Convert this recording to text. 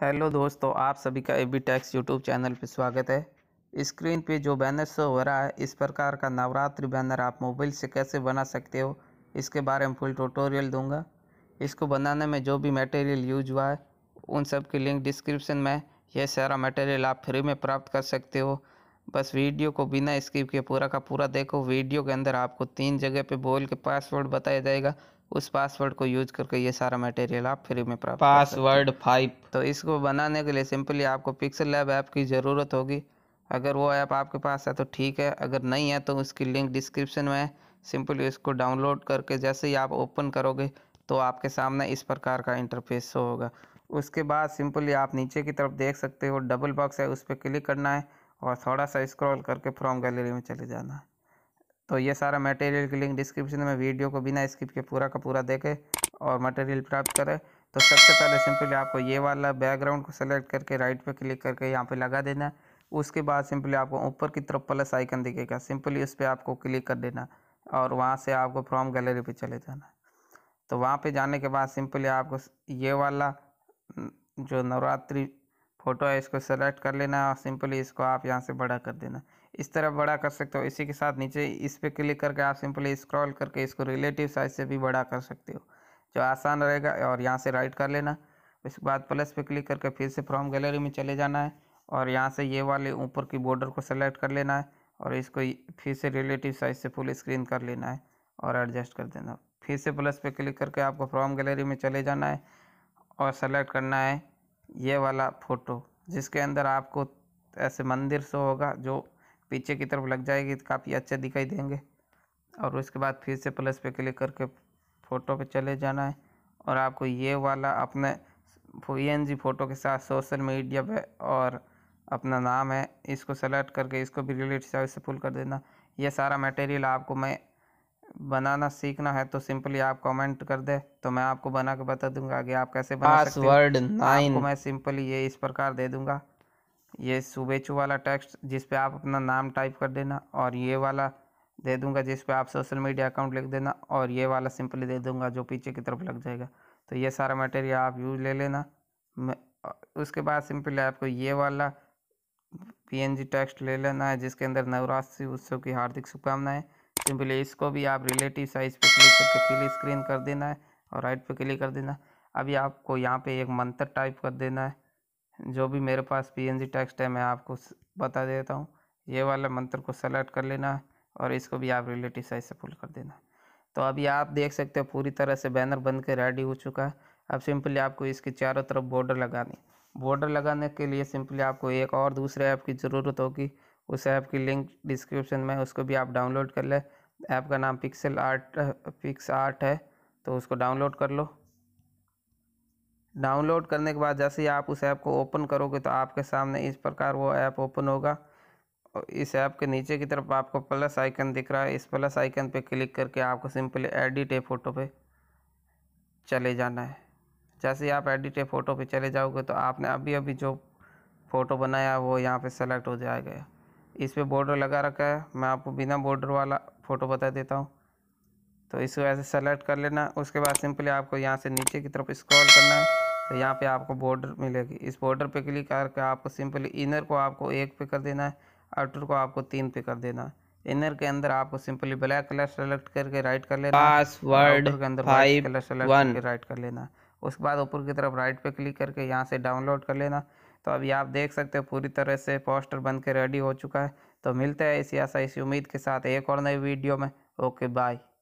hello दोस्तों आप सभी का A B tax YouTube channel पर स्वागत है स्क्रीन पे जो बैनर शो हो रहा है इस प्रकार का नवरात्रि बैनर आप मोबाइल से कैसे बना सकते हो इसके बारे में फुल ट्यूटोरियल दूंगा इसको बनाने में जो भी मटेरियल यूज हुआ है उन सब की लिंक डिस्क्रिप्शन में यह सारा मटेरियल आप फ्री में प्राप्त कर सकते हो बस वीडियो को बिना स्किप के पूरा का पूरा देखो वीडियो के अंदर आपको तीन जगह पे बोल के पासवर्ड बताया जाएगा उस पासवर्ड को यूज करके ये सारा मटेरियल आप फ्री में प्राप्त पासवर्ड फाइव तो इसको बनाने के लिए सिंपली आपको पिक्सल लैब ऐप की ज़रूरत होगी अगर वो ऐप आपके पास है तो ठीक है अगर नहीं है तो उसकी लिंक डिस्क्रिप्शन में है सिंपली इसको डाउनलोड करके जैसे ही आप ओपन करोगे तो आपके सामने इस प्रकार का इंटरफेस होगा उसके बाद सिंपली आप नीचे की तरफ देख सकते हो डबल बॉक्स है उस पर क्लिक करना है और थोड़ा सा स्क्रॉल करके फ्रॉम गैलरी में चले जाना तो ये सारा मटेरियल की लिंक डिस्क्रिप्शन में वीडियो को बिना स्किप के पूरा का पूरा देखे और मटेरियल प्राप्त करें तो सबसे पहले सिंपली आपको ये वाला बैकग्राउंड को सेलेक्ट करके राइट पर क्लिक करके यहाँ पर लगा देना उसके बाद सिंपली आपको ऊपर की तरफ प्लस आइकन दिखेगा सिंपली उस पर आपको क्लिक कर देना और वहाँ से आपको फ्रॉम गैलरी पर चले जाना तो वहाँ पे जाने के बाद सिंपली आपको ये वाला जो नवरात्रि फ़ोटो है इसको सेलेक्ट कर लेना और सिंपली इसको आप यहाँ से बड़ा कर देना इस तरह बड़ा कर सकते हो इसी के साथ नीचे इस पर क्लिक करके आप सिंपली स्क्रॉल करके इसको रिलेटिव साइज से भी बड़ा कर सकते हो जो आसान रहेगा और यहाँ से राइट कर लेना उसके बाद प्लस पे क्लिक करके फिर से फ्रॉम गैलरी में चले जाना है और यहाँ से ये वाले ऊपर की बॉर्डर को सेलेक्ट कर लेना है और इसको फिर से रिलेटिव साइज से फुल स्क्रीन कर लेना है और एडजस्ट कर देना फिर से प्लस पे क्लिक करके आपको फ्रॉम गैलरी में चले जाना है और सेलेक्ट करना है ये वाला फ़ोटो जिसके अंदर आपको ऐसे मंदिर सो होगा जो पीछे की तरफ लग जाएगी तो काफ़ी अच्छे दिखाई देंगे और उसके बाद फिर से प्लस पे क्लिक करके फ़ोटो पे चले जाना है और आपको ये वाला अपने ई फ़ोटो के साथ सोशल मीडिया पे और अपना नाम है इसको सेलेक्ट करके इसको भी रिलेट से फुल कर देना ये सारा मटेरियल आपको मैं बनाना सीखना है तो सिंपली आप कमेंट कर दे तो मैं आपको बना के बता दूंगा कि आप कैसे बना पासवर्ड नाइन मैं सिंपली ये इस प्रकार दे दूंगा ये सुबेचू वाला टेक्स्ट जिस पे आप अपना नाम टाइप कर देना और ये वाला दे दूंगा जिस पे आप सोशल मीडिया अकाउंट लिख देना और ये वाला सिंपली दे दूंगा जो पीछे की तरफ लग जाएगा तो ये सारा मटेरियल आप यूज ले लेना उसके बाद सिंपली आपको ये वाला पीएनजी टेक्स्ट ले लेना है जिसके अंदर नवरात्रि उत्सव की हार्दिक शुभकामनाएं सिंपली इसको भी आप रिलेटिव साइज पे क्लिक करके फिल स्क्रीन कर देना है और राइट पे क्लिक कर देना है अभी आपको यहाँ पे एक मंत्र टाइप कर देना है जो भी मेरे पास पीएनजी टेक्स्ट है मैं आपको बता देता हूँ ये वाला मंत्र को सेलेक्ट कर लेना है और इसको भी आप रिलेटिव साइज से फुल कर देना है तो अभी आप देख सकते हो पूरी तरह से बैनर बन के रेडी हो चुका है अब सिंपली आपको इसके चारों तरफ बॉर्डर लगानी बॉर्डर लगाने के लिए सिंपली आपको एक और दूसरे ऐप की ज़रूरत होगी उस ऐप की लिंक डिस्क्रिप्शन में उसको भी आप डाउनलोड कर लें ऐप का नाम पिक्सल आर्ट पिक्स आर्ट है तो उसको डाउनलोड कर लो डाउनलोड करने के बाद जैसे ही आप उस ऐप को ओपन करोगे तो आपके सामने इस प्रकार वो ऐप ओपन होगा इस ऐप के नीचे की तरफ आपको प्लस आइकन दिख रहा है इस प्लस आइकन पे क्लिक करके आपको सिंपली एडिट ए फ़ोटो पे चले जाना है जैसे ही आप एडिट ए फ़ोटो पे चले जाओगे तो आपने अभी अभी जो फ़ोटो बनाया वो यहाँ पे सेलेक्ट हो जाएगा इस पर बॉर्डर लगा रखा है मैं आपको बिना बॉर्डर वाला फ़ोटो बता देता हूँ तो इस वजह सेलेक्ट कर लेना उसके बाद सिंपली आपको यहाँ से नीचे की तरफ स्क्रॉल करना है तो यहाँ पे आपको बॉर्डर मिलेगी इस बॉर्डर पे क्लिक करके आपको सिंपली इनर को आपको एक पे कर देना है आउटर को आपको तीन पे कर देना है इनर के अंदर आपको सिंपली ब्लैक कलर सेलेक्ट करके राइट कर लेना पासवर्ड के अंदर वाइट कलर सेलेक्ट करके राइट कर लेना उसके बाद ऊपर की तरफ राइट पे क्लिक करके यहाँ से डाउनलोड कर लेना तो अभी आप देख सकते हो पूरी तरह से पोस्टर बन के रेडी हो चुका है तो मिलते हैं इसी आशा इसी उम्मीद के साथ एक और नई वीडियो में ओके बाय